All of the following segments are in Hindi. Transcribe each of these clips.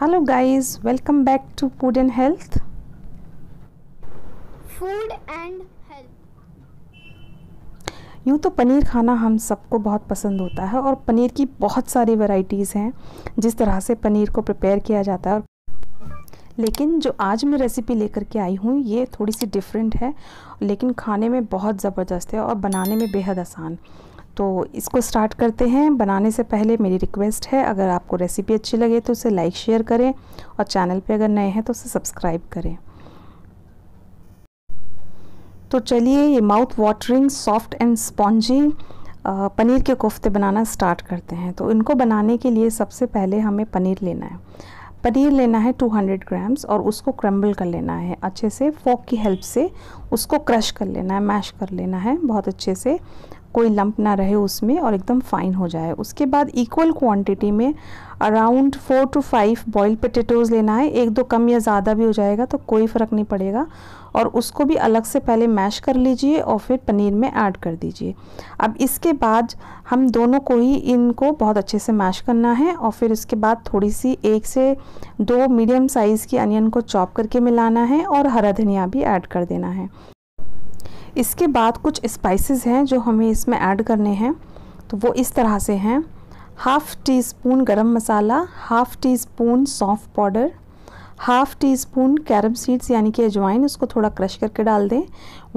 hello guys welcome back to food and health food and health यूँ तो पनीर खाना हम सबको बहुत पसंद होता है और पनीर की बहुत सारी वैरायटीज़ हैं जिस तरह से पनीर को प्रिपेयर किया जाता है लेकिन जो आज मैं रेसिपी लेकर के आई हूँ ये थोड़ी सी डिफरेंट है लेकिन खाने में बहुत ज़बरदस्त है और बनाने में बेहद आसान तो इसको स्टार्ट करते हैं बनाने से पहले मेरी रिक्वेस्ट है अगर आपको रेसिपी अच्छी लगे तो उसे लाइक शेयर करें और चैनल पे अगर नए हैं तो उसे सब्सक्राइब करें तो चलिए ये mouth watering soft and spongy paneer के कोफ्ते बनाना स्टार्ट करते हैं तो इनको बनाने के लिए सबसे पहले हमें पनीर लेना है पनीर लेना है 200 ग्राम्स और उसको क्रम्बल कर लेना है अच्छे से फोक की हेल्प से उसको क्रश कर लेना है मैश कर लेना है बहुत अच्छे से कोई लंप ना रहे उसमें और एकदम फाइन हो जाए उसके बाद इक्वल क्वांटिटी में around four to five boil potatoes लेना है एक दो कम या ज़्यादा भी हो जाएगा तो कोई फ़र्क नहीं पड़ेगा और उसको भी अलग से पहले मैश कर लीजिए और फिर पनीर में ऐड कर दीजिए अब इसके बाद हम दोनों को ही इनको बहुत अच्छे से मैश करना है और फिर इसके बाद थोड़ी सी एक से दो मीडियम साइज़ की अनियन को चॉप करके मिलाना है और हरा धनिया भी ऐड कर देना है इसके बाद कुछ स्पाइसेस हैं जो हमें इसमें ऐड करने हैं तो वो इस तरह से हैं half teaspoon garam masala half teaspoon सौंफ powder half teaspoon carom seeds यानी कि अजवाइन उसको थोड़ा क्रश करके डाल दें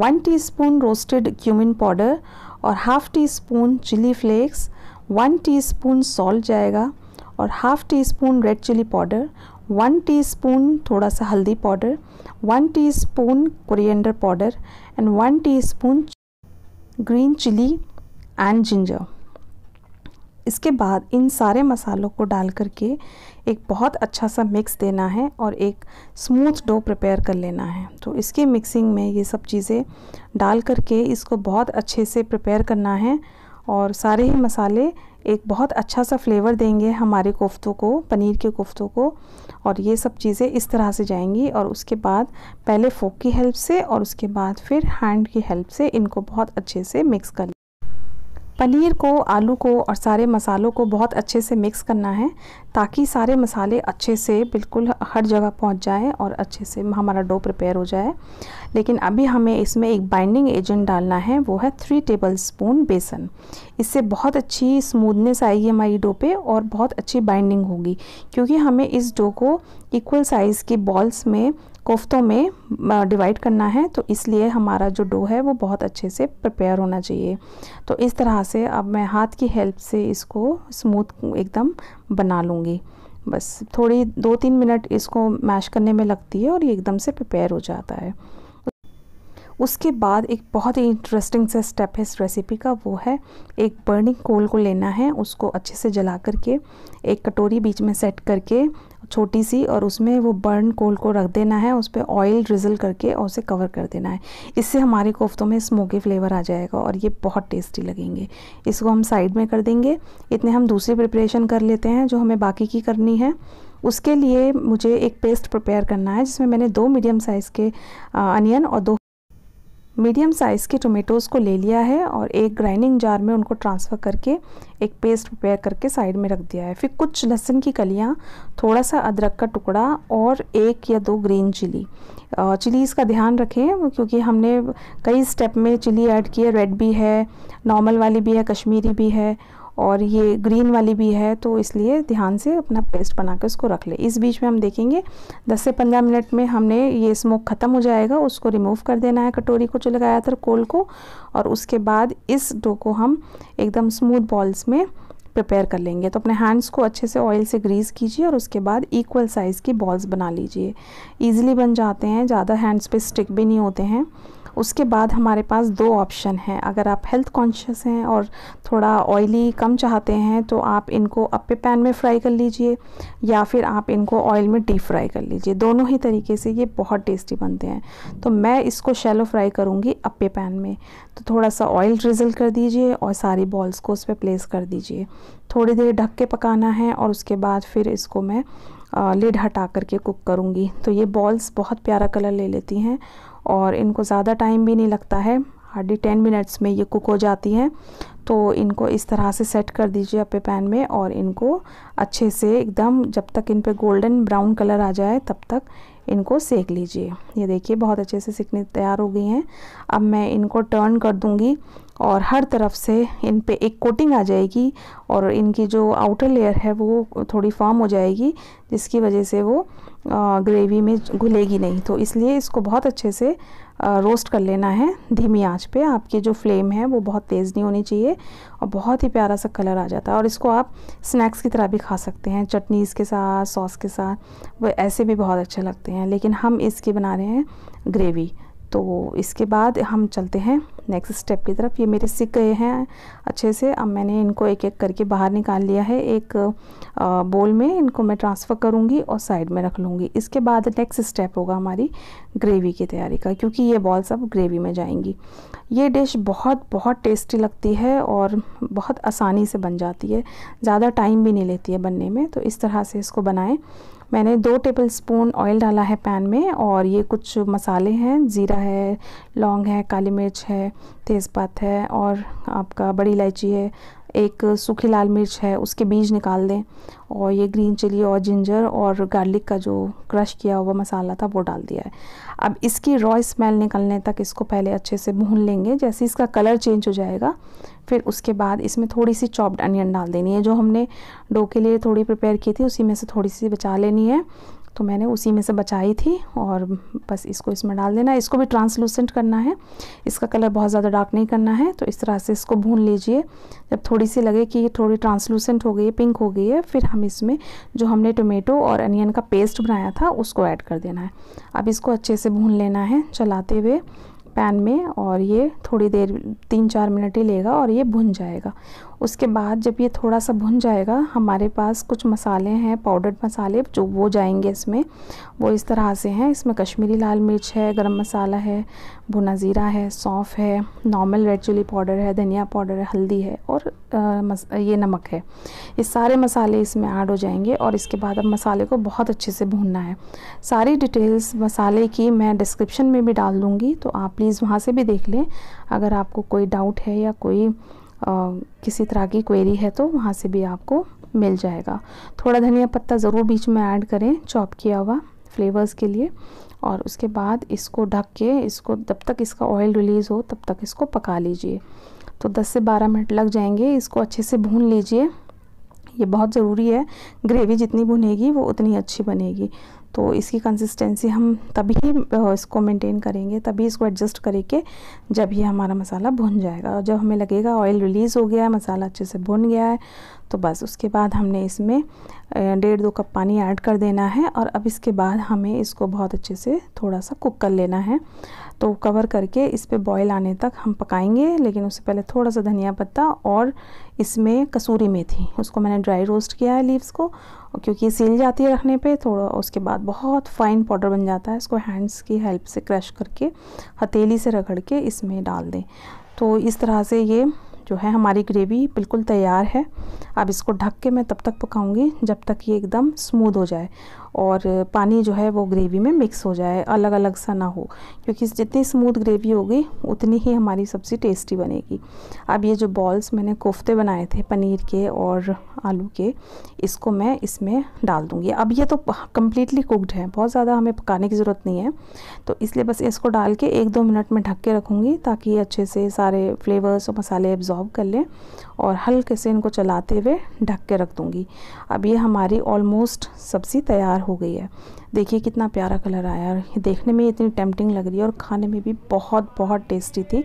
one teaspoon roasted cumin powder और half teaspoon chili flakes one teaspoon salt जाएगा और half teaspoon red chili powder one teaspoon थोड़ा सा हल्दी powder one teaspoon coriander powder and one teaspoon green chili and ginger इसके बाद इन सारे मसालों को डाल करके एक बहुत अच्छा सा मिक्स देना है और एक स्मूथ डो प्रिपेयर कर लेना है तो इसके मिक्सिंग में ये सब चीज़ें डाल करके इसको बहुत अच्छे से प्रिपेयर करना है और सारे ही मसाले एक बहुत अच्छा सा फ्लेवर देंगे हमारे कोफ्तों को पनीर के कोफ्तों को और ये सब चीज़ें इस तरह से जाएंगी और उसके बाद पहले फोक की हेल्प से और उसके बाद फिर हैंड की हेल्प से इनको बहुत अच्छे से मिक्स कर पनीर को आलू को और सारे मसालों को बहुत अच्छे से मिक्स करना है ताकि सारे मसाले अच्छे से बिल्कुल हर जगह पहुंच जाए और अच्छे से हमारा डो प्रिपेयर हो जाए लेकिन अभी हमें इसमें एक बाइंडिंग एजेंट डालना है वो है थ्री टेबल स्पून बेसन इससे बहुत अच्छी स्मूदनेस आएगी हमारी डो पे और बहुत अच्छी बाइंडिंग होगी क्योंकि हमें इस डो को इक्वल साइज़ की बॉल्स में कोफ्तों में डिवाइड करना है तो इसलिए हमारा जो डो है वो बहुत अच्छे से प्रिपेयर होना चाहिए तो इस तरह से अब मैं हाथ की हेल्प से इसको स्मूथ एकदम बना लूँगी बस थोड़ी दो तीन मिनट इसको मैश करने में लगती है और ये एकदम से प्रिपेयर हो जाता है उसके बाद एक बहुत ही इंटरेस्टिंग सा स्टेप है इस रेसिपी का वो है एक बर्निंग कोल को लेना है उसको अच्छे से जला करके एक कटोरी बीच में सेट करके छोटी सी और उसमें वो बर्न कोल को रख देना है उस पर ऑयल ड्रिजल करके और उसे कवर कर देना है इससे हमारे कोफ्तों में स्मोकी फ्लेवर आ जाएगा और ये बहुत टेस्टी लगेंगे इसको हम साइड में कर देंगे इतने हम दूसरी प्रिपरेशन कर लेते हैं जो हमें बाकी की करनी है उसके लिए मुझे एक पेस्ट प्रिपेयर करना है जिसमें मैंने दो मीडियम साइज़ के अनियन और दो मीडियम साइज़ के टोमेटोज़ को ले लिया है और एक ग्राइंडिंग जार में उनको ट्रांसफ़र करके एक पेस्ट प्रिपेयर करके साइड में रख दिया है फिर कुछ लहसुन की कलियाँ थोड़ा सा अदरक का टुकड़ा और एक या दो ग्रीन चिली चिलीज़ का ध्यान रखें क्योंकि हमने कई स्टेप में चिली ऐड की है रेड भी है नॉर्मल वाली भी है कश्मीरी भी है और ये ग्रीन वाली भी है तो इसलिए ध्यान से अपना पेस्ट बना कर उसको रख ले इस बीच में हम देखेंगे 10 से 15 मिनट में हमने ये स्मोक ख़त्म हो जाएगा उसको रिमूव कर देना है कटोरी को जो लगाया था कोल को और उसके बाद इस डो को हम एकदम स्मूथ बॉल्स में प्रिपेयर कर लेंगे तो अपने हैंड्स को अच्छे से ऑयल से ग्रीस कीजिए और उसके बाद इक्वल साइज़ की बॉल्स बना लीजिए ईजिली बन जाते हैं ज़्यादा हैंड्स पे स्टिक भी नहीं होते हैं उसके बाद हमारे पास दो ऑप्शन हैं अगर आप हेल्थ कॉन्शियस हैं और थोड़ा ऑयली कम चाहते हैं तो आप इनको अप्पे पैन में फ्राई कर लीजिए या फिर आप इनको ऑयल में डीप फ्राई कर लीजिए दोनों ही तरीके से ये बहुत टेस्टी बनते हैं तो मैं इसको शैलो फ्राई करूँगी अप्पे पैन में तो थोड़ा सा ऑयल ड्रिजल कर दीजिए और सारी बॉल्स को उस पर प्लेस कर दीजिए थोड़ी देर ढक के पकाना है और उसके बाद फिर इसको मैं लिड हटा करके कुक करूँगी तो ये बॉल्स बहुत प्यारा कलर ले लेती हैं और इनको ज़्यादा टाइम भी नहीं लगता है हार्डली टेन मिनट्स में ये कुक हो जाती हैं तो इनको इस तरह से सेट कर दीजिए अपने पैन में और इनको अच्छे से एकदम जब तक इन पर गोल्डन ब्राउन कलर आ जाए तब तक इनको सेक लीजिए ये देखिए बहुत अच्छे से सिकने तैयार हो गई हैं अब मैं इनको टर्न कर दूंगी और हर तरफ से इन पे एक कोटिंग आ जाएगी और इनकी जो आउटर लेयर है वो थोड़ी फॉर्म हो जाएगी जिसकी वजह से वो ग्रेवी में घुलेगी नहीं तो इसलिए इसको बहुत अच्छे से रोस्ट कर लेना है धीमी आंच पे आपकी जो फ्लेम है वो बहुत तेज़ नहीं होनी चाहिए और बहुत ही प्यारा सा कलर आ जाता है और इसको आप स्नैक्स की तरह भी खा सकते हैं चटनीज़ के साथ सॉस के साथ वो ऐसे भी बहुत अच्छे लगते हैं लेकिन हम इसकी बना रहे हैं ग्रेवी तो इसके बाद हम चलते हैं नेक्स्ट स्टेप की तरफ ये मेरे सीख गए हैं अच्छे से अब मैंने इनको एक एक करके बाहर निकाल लिया है एक बोल में इनको मैं ट्रांसफ़र करूँगी और साइड में रख लूँगी इसके बाद नेक्स्ट स्टेप होगा हमारी ग्रेवी की तैयारी का क्योंकि ये बॉल्स अब ग्रेवी में जाएंगी ये डिश बहुत बहुत टेस्टी लगती है और बहुत आसानी से बन जाती है ज़्यादा टाइम भी नहीं लेती है बनने में तो इस तरह से इसको बनाएँ मैंने दो टेबल स्पून ऑयल डाला है पैन में और ये कुछ मसाले हैं ज़ीरा है लौंग है काली मिर्च है तेज़पात है और आपका बड़ी इलायची है एक सूखी लाल मिर्च है उसके बीज निकाल दें और ये ग्रीन चिली और जिंजर और गार्लिक का जो क्रश किया हुआ मसाला था वो डाल दिया है अब इसकी रॉ स्मेल निकलने तक इसको पहले अच्छे से भून लेंगे जैसे इसका कलर चेंज हो जाएगा फिर उसके बाद इसमें थोड़ी सी चॉप्ड अनियन डाल देनी है जो हमने डो के लिए थोड़ी प्रिपेयर की थी उसी में से थोड़ी सी बचा लेनी है तो मैंने उसी में से बचाई थी और बस इसको इसमें डाल देना है इसको भी ट्रांसलूसेंट करना है इसका कलर बहुत ज़्यादा डार्क नहीं करना है तो इस तरह से इसको भून लीजिए जब थोड़ी सी लगे कि ये थोड़ी ट्रांसलूसेंट हो गई है पिंक हो गई है फिर हम इसमें जो हमने टोमेटो और अनियन का पेस्ट बनाया था उसको ऐड कर देना है अब इसको अच्छे से भून लेना है चलाते हुए पैन में और ये थोड़ी देर तीन चार मिनट ही लेगा और ये भुन जाएगा उसके बाद जब ये थोड़ा सा भुन जाएगा हमारे पास कुछ मसाले हैं पाउडर्ड मसाले जो वो जाएंगे इसमें वो इस तरह से हैं इसमें कश्मीरी लाल मिर्च है गरम मसाला है भुना ज़ीरा है सौंफ है नॉर्मल रेड चिली पाउडर है धनिया पाउडर है हल्दी है और ये नमक है ये सारे मसाले इसमें ऐड हो जाएंगे और इसके बाद अब मसाले को बहुत अच्छे से भूनना है सारी डिटेल्स मसाले की मैं डिस्क्रिप्शन में भी डाल दूँगी तो आप प्लीज़ वहाँ से भी देख लें अगर आपको कोई डाउट है या कोई आ, किसी तरह की क्वेरी है तो वहाँ से भी आपको मिल जाएगा थोड़ा धनिया पत्ता ज़रूर बीच में ऐड करें चॉप किया हुआ फ्लेवर्स के लिए और उसके बाद इसको ढक के इसको जब तक इसका ऑयल रिलीज़ हो तब तक इसको पका लीजिए तो 10 से 12 मिनट लग जाएंगे इसको अच्छे से भून लीजिए ये बहुत ज़रूरी है ग्रेवी जितनी भुनेगी वो उतनी अच्छी बनेगी तो इसकी कंसिस्टेंसी हम तभी इसको मेंटेन करेंगे तभी इसको एडजस्ट करके जब ये हमारा मसाला भुन जाएगा और जब हमें लगेगा ऑयल रिलीज़ हो गया है मसाला अच्छे से भुन गया है तो बस उसके बाद हमने इसमें डेढ़ दो कप पानी ऐड कर देना है और अब इसके बाद हमें इसको बहुत अच्छे से थोड़ा सा कुक कर लेना है तो कवर करके इस पर बॉयल आने तक हम पकाएंगे लेकिन उससे पहले थोड़ा सा धनिया पत्ता और इसमें कसूरी मेथी उसको मैंने ड्राई रोस्ट किया है लीव्स को क्योंकि सील जाती है रखने पे थोड़ा उसके बाद बहुत फाइन पाउडर बन जाता है इसको हैंड्स की हेल्प से क्रश करके हथेली से रगड़ के इसमें डाल दें तो इस तरह से ये जो है हमारी ग्रेवी बिल्कुल तैयार है अब इसको ढक के मैं तब तक पकाऊंगी जब तक ये एकदम स्मूद हो जाए और पानी जो है वो ग्रेवी में मिक्स हो जाए अलग अलग सा ना हो क्योंकि जितनी स्मूथ ग्रेवी होगी उतनी ही हमारी सब्ज़ी टेस्टी बनेगी अब ये जो बॉल्स मैंने कोफ्ते बनाए थे पनीर के और आलू के इसको मैं इसमें डाल दूँगी अब ये तो कम्प्लीटली कुकड है बहुत ज़्यादा हमें पकाने की ज़रूरत नहीं है तो इसलिए बस इसको डाल के एक दो मिनट में ढक के रखूँगी ताकि अच्छे से सारे फ्लेवर्स और मसाले एब्जॉर्ब कर लें और हल्के से इनको चलाते हुए ढक के रख दूँगी अब ये हमारी ऑलमोस्ट सब्ज़ी तैयार हो गई है देखिए कितना प्यारा कलर आया और देखने में इतनी टेम्पटिंग लग रही है और खाने में भी बहुत बहुत टेस्टी थी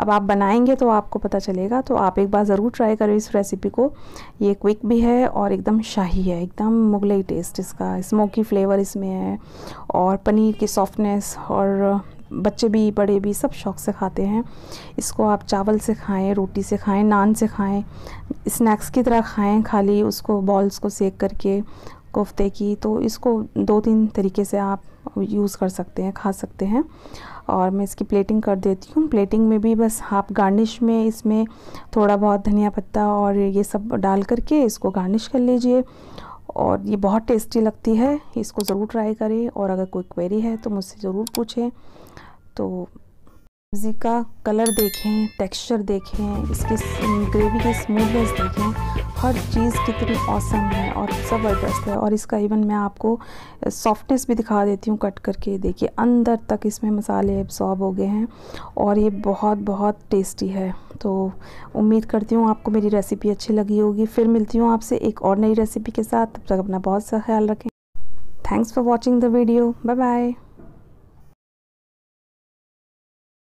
अब आप बनाएंगे तो आपको पता चलेगा तो आप एक बार ज़रूर ट्राई करो इस रेसिपी को ये क्विक भी है और एकदम शाही है एकदम मुगलई टेस्ट इसका स्मोकी फ्लेवर इसमें है और पनीर की सॉफ्टनेस और बच्चे भी बड़े भी सब शौक से खाते हैं इसको आप चावल से खाएं रोटी से खाएं नान से खाएं स्नैक्स की तरह खाएं खाली उसको बॉल्स को सेक करके कोफ्ते की तो इसको दो तीन तरीके से आप यूज़ कर सकते हैं खा सकते हैं और मैं इसकी प्लेटिंग कर देती हूँ प्लेटिंग में भी बस आप गार्निश में इसमें थोड़ा बहुत धनिया पत्ता और ये सब डाल करके इसको गार्निश कर लीजिए और ये बहुत टेस्टी लगती है इसको ज़रूर ट्राई करें और अगर कोई क्वेरी है तो मुझसे ज़रूर पूछें तो सब्ज़ी का कलर देखें टेक्सचर देखें इसकी ग्रेवी की स्मूथनेस देखें हर चीज़ कितनी औसम है और ज़बरदस्त है और इसका इवन मैं आपको सॉफ्टनेस भी दिखा देती हूँ कट करके देखिए अंदर तक इसमें मसाले एब्जॉर्ब हो गए हैं और ये बहुत बहुत टेस्टी है तो उम्मीद करती हूँ आपको मेरी रेसिपी अच्छी लगी होगी फिर मिलती हूँ आपसे एक और नई रेसिपी के साथ तब तक अपना बहुत सा ख्याल रखें thanks for watching the video bye bye